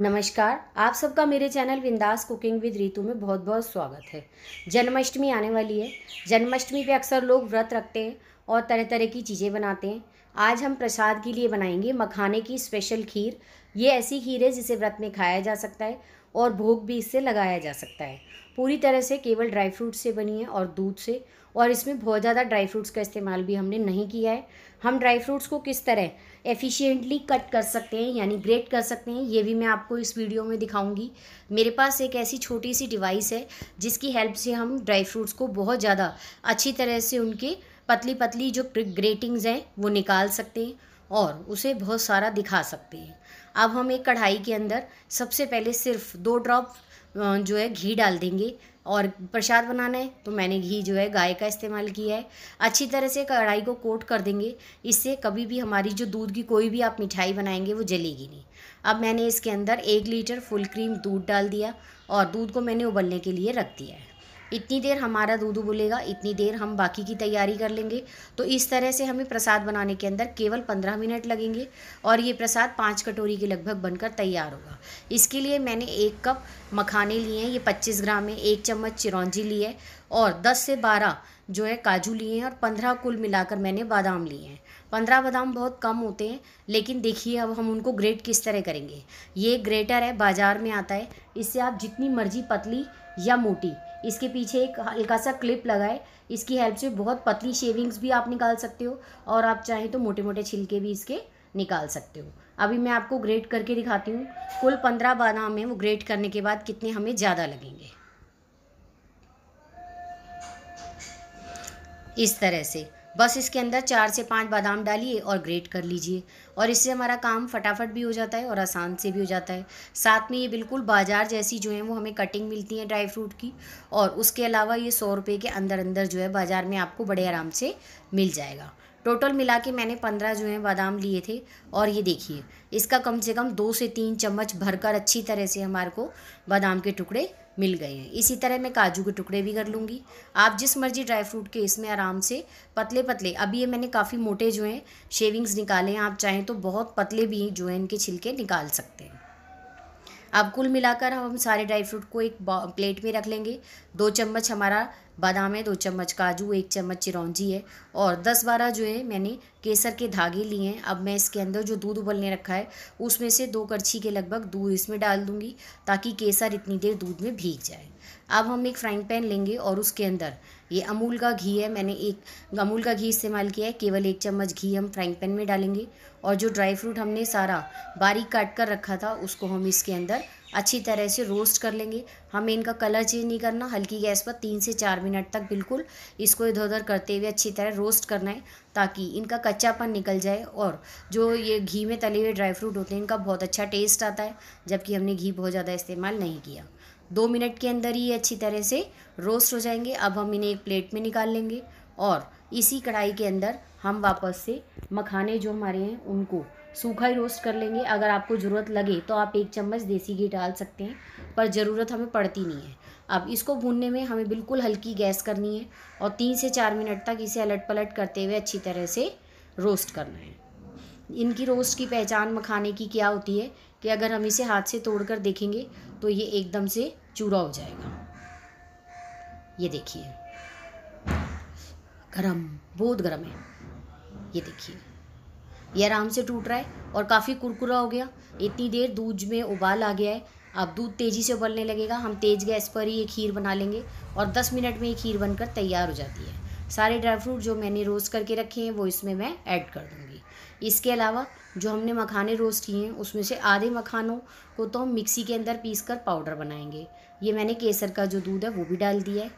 नमस्कार आप सबका मेरे channel Bindaas cooking with Ritu में बहुत बहुत स्वागत है जन्माष्टमी आने वाली है जन्माष्टमी पे अक्सर लोग व्रत रखते हैं और तरह तरह की चीज़ें बनाते हैं आज हम प्रसाद के लिए बनाएंगे मखाने की स्पेशल खीर ये ऐसी खीर है जिसे व्रत में खाया जा सकता है और भोग भी इससे लगाया जा सकता है पूरी तरह से केवल ड्राई फ्रूट से बनी है और दूध से और इसमें बहुत ज़्यादा ड्राई फ्रूट्स का इस्तेमाल भी हमने नहीं किया है हम ड्राई फ्रूट्स को किस तरह एफिशिएंटली कट कर सकते हैं यानी ग्रेट कर सकते हैं ये भी मैं आपको इस वीडियो में दिखाऊंगी मेरे पास एक ऐसी छोटी सी डिवाइस है जिसकी हेल्प से हम ड्राई फ्रूट्स को बहुत ज़्यादा अच्छी तरह से उनके पतली पतली जो ग्रेटिंग्स हैं वो निकाल सकते हैं और उसे बहुत सारा दिखा सकते हैं अब हम एक कढ़ाई के अंदर सबसे पहले सिर्फ दो ड्रॉप जो है घी डाल देंगे और प्रसाद बनाना है तो मैंने घी जो है गाय का इस्तेमाल किया है अच्छी तरह से कढ़ाई को कोट कर देंगे इससे कभी भी हमारी जो दूध की कोई भी आप मिठाई बनाएंगे वो जलेगी नहीं अब मैंने इसके अंदर एक लीटर फुल क्रीम दूध डाल दिया और दूध को मैंने उबलने के लिए रख दिया है इतनी देर हमारा दूध बुलेगा इतनी देर हम बाकी की तैयारी कर लेंगे तो इस तरह से हमें प्रसाद बनाने के अंदर केवल पंद्रह मिनट लगेंगे और ये प्रसाद पाँच कटोरी के लगभग बनकर तैयार होगा इसके लिए मैंने एक कप मखाने लिए हैं ये पच्चीस ग्राम है एक चम्मच चिरौंजी ली है और दस से बारह जो है काजू लिए हैं और पंद्रह कुल मिलाकर मैंने बादाम लिए हैं पंद्रह बादाम बहुत कम होते हैं लेकिन देखिए अब हम उनको ग्रेट किस तरह करेंगे ये ग्रेटर है बाज़ार में आता है इससे आप जितनी मर्जी पतली या मोटी इसके पीछे एक हल्का सा क्लिप लगाए इसकी हेल्प से बहुत पतली शेविंग्स भी आप निकाल सकते हो और आप चाहें तो मोटे मोटे छिलके भी इसके निकाल सकते हो अभी मैं आपको ग्रेट करके दिखाती हूँ कुल पंद्रह बादाम है वो ग्रेट करने के बाद कितने हमें ज़्यादा लगेंगे इस तरह से बस इसके अंदर चार से पाँच बादाम डालिए और ग्रेट कर लीजिए और इससे हमारा काम फटाफट भी हो जाता है और आसान से भी हो जाता है साथ में ये बिल्कुल बाजार जैसी जो है वो हमें कटिंग मिलती है ड्राई फ्रूट की और उसके अलावा ये सौ रुपये के अंदर अंदर जो है बाज़ार में आपको बड़े आराम से मिल जाएगा टोटल मिला के मैंने पंद्रह जो है बादाम लिए थे और ये देखिए इसका कम से कम दो से तीन चम्मच भरकर अच्छी तरह से हमारे को बादाम के टुकड़े मिल गए हैं इसी तरह मैं काजू के टुकड़े भी कर लूँगी आप जिस मर्जी ड्राई फ्रूट के इसमें आराम से पतले पतले अभी ये मैंने काफ़ी मोटे जो हैं शेविंग्स निकाले हैं आप चाहें तो बहुत पतले भी जो हैं इनके छिलके निकाल सकते हैं अब कुल मिलाकर हम सारे ड्राई फ्रूट को एक प्लेट में रख लेंगे दो चम्मच हमारा बादाम है दो चम्मच काजू एक चम्मच चिरौंजी है और दस बारह जो है मैंने केसर के धागे लिए हैं अब मैं इसके अंदर जो दूध उबलने रखा है उसमें से दो करछी के लगभग दूध इसमें डाल दूंगी ताकि केसर इतनी देर दूध में भीग जाए अब हम एक फ्राइंग पैन लेंगे और उसके अंदर ये अमूल का घी है मैंने एक अमूल का घी इस्तेमाल किया है केवल एक चम्मच घी हम फ्राइंग पैन में डालेंगे और जो ड्राई फ्रूट हमने सारा बारीक काट कर रखा था उसको हम इसके अंदर अच्छी तरह से रोस्ट कर लेंगे हमें इनका कलर चेंज नहीं करना हल्की गैस पर तीन से चार मिनट तक बिल्कुल इसको इधर उधर करते हुए अच्छी तरह रोस्ट करना है ताकि इनका कच्चापन निकल जाए और जो ये घी में तले हुए ड्राई फ्रूट होते हैं इनका बहुत अच्छा टेस्ट आता है जबकि हमने घी बहुत ज़्यादा इस्तेमाल नहीं किया दो मिनट के अंदर ही अच्छी तरह से रोस्ट हो जाएंगे अब हम इन्हें एक प्लेट में निकाल लेंगे और इसी कढ़ाई के अंदर हम वापस से मखाने जो हमारे हैं उनको सूखा ही रोस्ट कर लेंगे अगर आपको ज़रूरत लगे तो आप एक चम्मच देसी घी डाल सकते हैं पर ज़रूरत हमें पड़ती नहीं है अब इसको भूनने में हमें बिल्कुल हल्की गैस करनी है और तीन से चार मिनट तक इसे अलट पलट करते हुए अच्छी तरह से रोस्ट करना है इनकी रोस्ट की पहचान मखाने की क्या होती है कि अगर हम इसे हाथ से तोड़ कर देखेंगे तो ये एकदम से चूरा हो जाएगा ये देखिए गरम बहुत गरम है ये देखिए ये आराम से टूट रहा है और काफ़ी कुरकुरा हो गया इतनी देर दूध में उबाल आ गया है अब दूध तेज़ी से उबलने लगेगा हम तेज़ गैस पर ही ये खीर बना लेंगे और दस मिनट में ये खीर बनकर तैयार हो जाती है सारे ड्राई फ्रूट जो मैंने रोस्ट करके रखे हैं वो इसमें मैं ऐड कर दूँगी इसके अलावा जो हमने मखाने रोस्ट किए हैं उसमें से आधे मखानों को तो हम मिक्सी के अंदर पीस कर पाउडर बनाएंगे ये मैंने केसर का जो दूध है वो भी डाल दिया है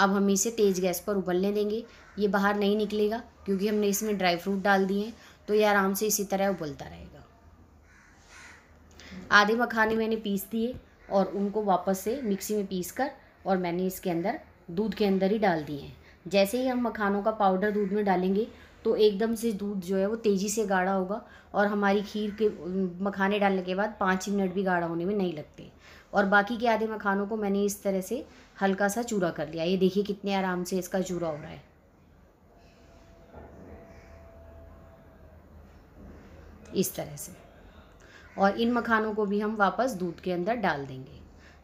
अब हम इसे तेज़ गैस पर उबलने देंगे ये बाहर नहीं निकलेगा क्योंकि हमने इसमें ड्राई फ्रूट डाल दिए हैं तो ये आराम से इसी तरह उबलता रहेगा आधे मखाने मैंने पीस दिए और उनको वापस से मिक्सी में पीस कर और मैंने इसके अंदर दूध के अंदर ही डाल दिए हैं जैसे ही हम मखानों का पाउडर दूध में डालेंगे तो एकदम से दूध जो है वो तेज़ी से गाढ़ा होगा और हमारी खीर के मखाने डालने के बाद पाँच मिनट भी गाढ़ा होने में नहीं लगते और बाकी के आधे मखानों को मैंने इस तरह से हल्का सा चूरा कर लिया ये देखिए कितने आराम से इसका चूरा हो रहा है इस तरह से और इन मखानों को भी हम वापस दूध के अंदर डाल देंगे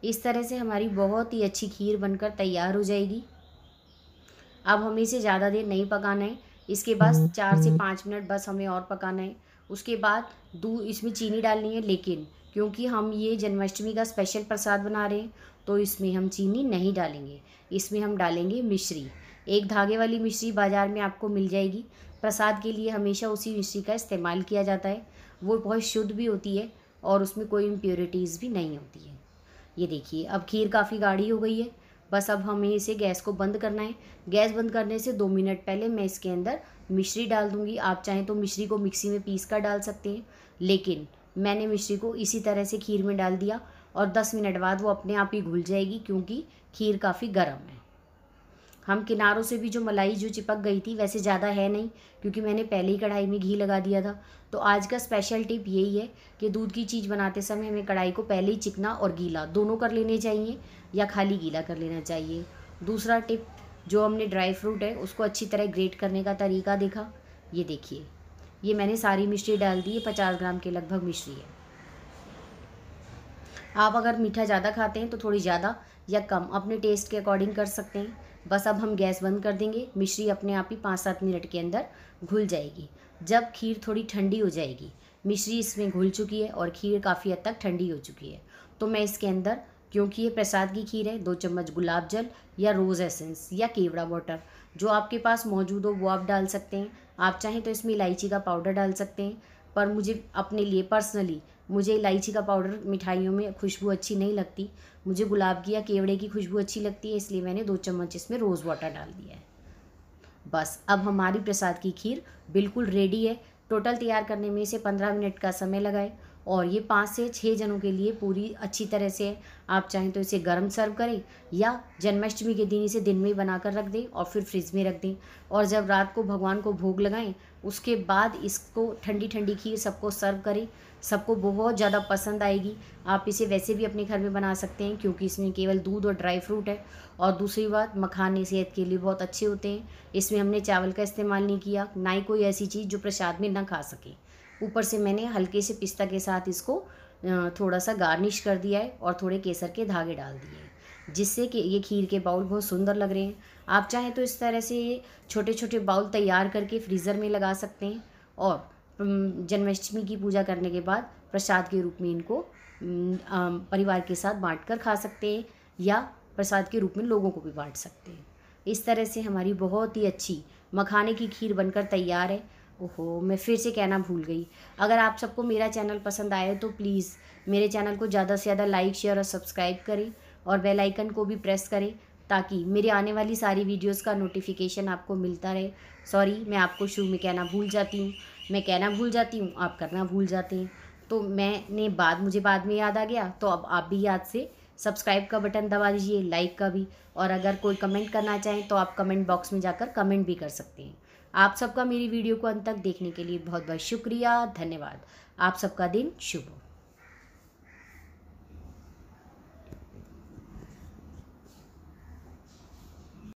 इस तरह से हमारी बहुत ही अच्छी खीर बनकर तैयार हो जाएगी अब हमें इसे ज़्यादा देर नहीं पकाना है इसके बाद चार से पाँच मिनट बस हमें और पकाना है उसके बाद दूध इसमें चीनी डालनी है लेकिन क्योंकि हम ये जन्माष्टमी का स्पेशल प्रसाद बना रहे हैं तो इसमें हम चीनी नहीं डालेंगे इसमें हम डालेंगे मिश्री एक धागे वाली मिश्री बाज़ार में आपको मिल जाएगी प्रसाद के लिए हमेशा उसी मिश्री का इस्तेमाल किया जाता है वो बहुत शुद्ध भी होती है और उसमें कोई इम्प्योरिटीज़ भी नहीं होती है ये देखिए अब खीर काफ़ी गाढ़ी हो गई है बस अब हमें इसे गैस को बंद करना है गैस बंद करने से दो मिनट पहले मैं इसके अंदर मिश्री डाल दूँगी आप चाहें तो मिश्री को मिक्सी में पीस कर डाल सकते हैं लेकिन मैंने मिश्री को इसी तरह से खीर में डाल दिया और 10 मिनट बाद वो अपने आप ही घुल जाएगी क्योंकि खीर काफ़ी गर्म है हम किनारों से भी जो मलाई जो चिपक गई थी वैसे ज़्यादा है नहीं क्योंकि मैंने पहले ही कढ़ाई में घी लगा दिया था तो आज का स्पेशल टिप यही है कि दूध की चीज़ बनाते समय हमें कढ़ाई को पहले ही चिकना और गीला दोनों कर लेने चाहिए या खाली गीला कर लेना चाहिए दूसरा टिप जो हमने ड्राई फ्रूट है उसको अच्छी तरह ग्रेट करने का तरीका देखा ये देखिए ये मैंने सारी मिश्री डाल दी है पचास ग्राम के लगभग मिश्री है आप अगर मीठा ज़्यादा खाते हैं तो थोड़ी ज़्यादा या कम अपने टेस्ट के अकॉर्डिंग कर सकते हैं बस अब हम गैस बंद कर देंगे मिश्री अपने आप ही पाँच सात मिनट के अंदर घुल जाएगी जब खीर थोड़ी ठंडी हो जाएगी मिश्री इसमें घुल चुकी है और खीर काफ़ी हद तक ठंडी हो चुकी है तो मैं इसके अंदर क्योंकि ये प्रसाद की खीर है दो चम्मच गुलाब जल या रोज़ एसेंस या केवड़ा वाटर जो आपके पास मौजूद हो वो आप डाल सकते हैं आप चाहें तो इसमें इलायची का पाउडर डाल सकते हैं पर मुझे अपने लिए पर्सनली मुझे इलायची का पाउडर मिठाइयों में खुशबू अच्छी नहीं लगती मुझे गुलाब की या केवड़े की खुशबू अच्छी लगती है इसलिए मैंने दो चम्मच इसमें रोज़ वाटर डाल दिया है बस अब हमारी प्रसाद की खीर बिल्कुल रेडी है टोटल तैयार करने में इसे पंद्रह मिनट का समय लगाए और ये पाँच से छः जनों के लिए पूरी अच्छी तरह से आप चाहें तो इसे गर्म सर्व करें या जन्माष्टमी के दिन इसे दिन में ही बनाकर रख दें और फिर फ्रिज में रख दें और जब रात को भगवान को भोग लगाएं उसके बाद इसको ठंडी ठंडी खीर सबको सर्व करें सबको बहुत ज़्यादा पसंद आएगी आप इसे वैसे भी अपने घर में बना सकते हैं क्योंकि इसमें केवल दूध और ड्राई फ्रूट है और दूसरी बात मखाने सेहत के लिए बहुत अच्छे होते हैं इसमें हमने चावल का इस्तेमाल नहीं किया ना ही कोई ऐसी चीज़ जो प्रसाद में ना खा सके ऊपर से मैंने हल्के से पिस्ता के साथ इसको थोड़ा सा गार्निश कर दिया है और थोड़े केसर के धागे डाल दिए हैं जिससे कि ये खीर के बाउल बहुत सुंदर लग रहे हैं आप चाहें तो इस तरह से छोटे छोटे बाउल तैयार करके फ्रीज़र में लगा सकते हैं और जन्माष्टमी की पूजा करने के बाद प्रसाद के रूप में इनको परिवार के साथ बांट कर खा सकते हैं या प्रसाद के रूप में लोगों को भी बांट सकते हैं इस तरह से हमारी बहुत ही अच्छी मखाने की खीर बनकर तैयार है ओहो मैं फिर से कहना भूल गई अगर आप सबको मेरा चैनल पसंद आए तो प्लीज़ मेरे चैनल को ज़्यादा से ज़्यादा लाइक शेयर और सब्सक्राइब करें और बेल आइकन को भी प्रेस करें ताकि मेरी आने वाली सारी वीडियोस का नोटिफिकेशन आपको मिलता रहे सॉरी मैं आपको शुरू में कहना भूल जाती हूँ मैं कहना भूल जाती हूँ आप करना भूल जाते हैं तो मैंने बाद मुझे बाद में याद आ गया तो अब आप भी याद से सब्सक्राइब का बटन दबा दीजिए लाइक का भी और अगर कोई कमेंट करना चाहें तो आप कमेंट बॉक्स में जाकर कमेंट भी कर सकते हैं आप सबका मेरी वीडियो को अंत तक देखने के लिए बहुत बहुत शुक्रिया धन्यवाद आप सबका दिन शुभ हो